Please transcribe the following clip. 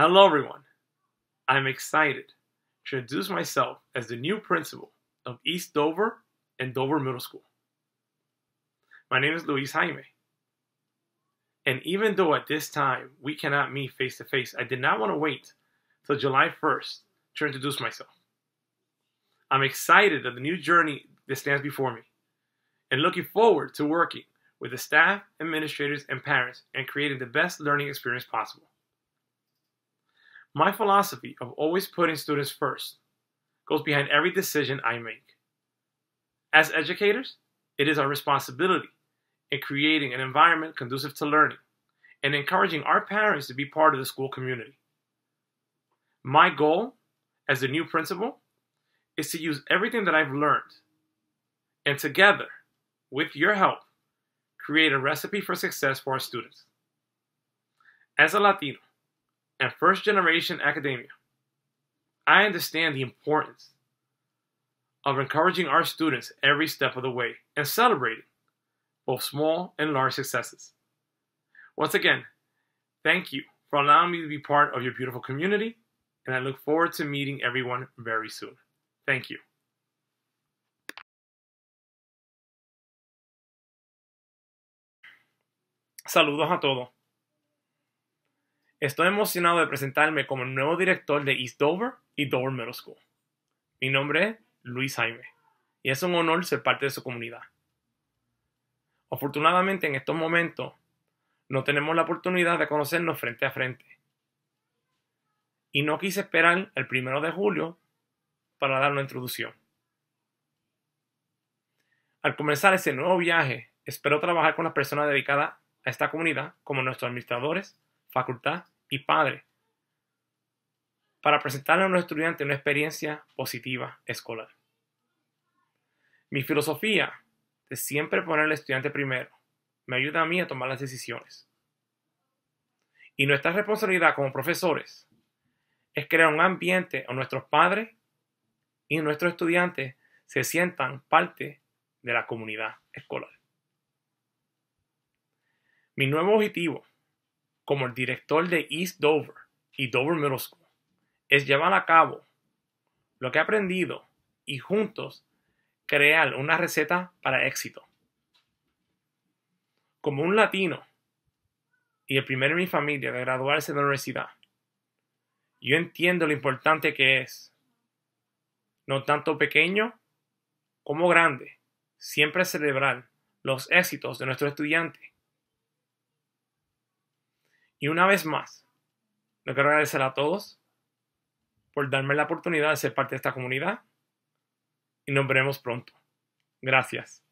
Hello, everyone. I'm excited to introduce myself as the new principal of East Dover and Dover Middle School. My name is Luis Jaime. And even though at this time we cannot meet face to face, I did not want to wait till July 1st to introduce myself. I'm excited of the new journey that stands before me and looking forward to working with the staff, administrators, and parents and creating the best learning experience possible. My philosophy of always putting students first goes behind every decision I make. As educators, it is our responsibility in creating an environment conducive to learning and encouraging our parents to be part of the school community. My goal as the new principal is to use everything that I've learned and together, with your help, create a recipe for success for our students. As a Latino, and first generation academia, I understand the importance of encouraging our students every step of the way and celebrating both small and large successes. Once again, thank you for allowing me to be part of your beautiful community, and I look forward to meeting everyone very soon. Thank you. Saludos a todos. Estoy emocionado de presentarme como el nuevo director de East Dover y Dover Middle School. Mi nombre es Luis Jaime y es un honor ser parte de su comunidad. Afortunadamente en estos momentos no tenemos la oportunidad de conocernos frente a frente. Y no quise esperar el primero de julio para dar una introducción. Al comenzar ese nuevo viaje, espero trabajar con las personas dedicadas a esta comunidad como nuestros administradores, facultad y padre para presentarle a nuestro estudiante una experiencia positiva escolar. Mi filosofía de siempre poner al estudiante primero me ayuda a mí a tomar las decisiones. Y nuestra responsabilidad como profesores es crear un ambiente donde nuestros padres y nuestros estudiantes se sientan parte de la comunidad escolar. Mi nuevo objetivo como el director de East Dover y Dover Middle School es llevar a cabo lo que he aprendido y juntos crear una receta para éxito. Como un latino y el primero en mi familia de graduarse de la universidad, yo entiendo lo importante que es, no tanto pequeño como grande, siempre celebrar los éxitos de nuestro estudiante y una vez más, lo quiero agradecer a todos por darme la oportunidad de ser parte de esta comunidad y nos veremos pronto. Gracias.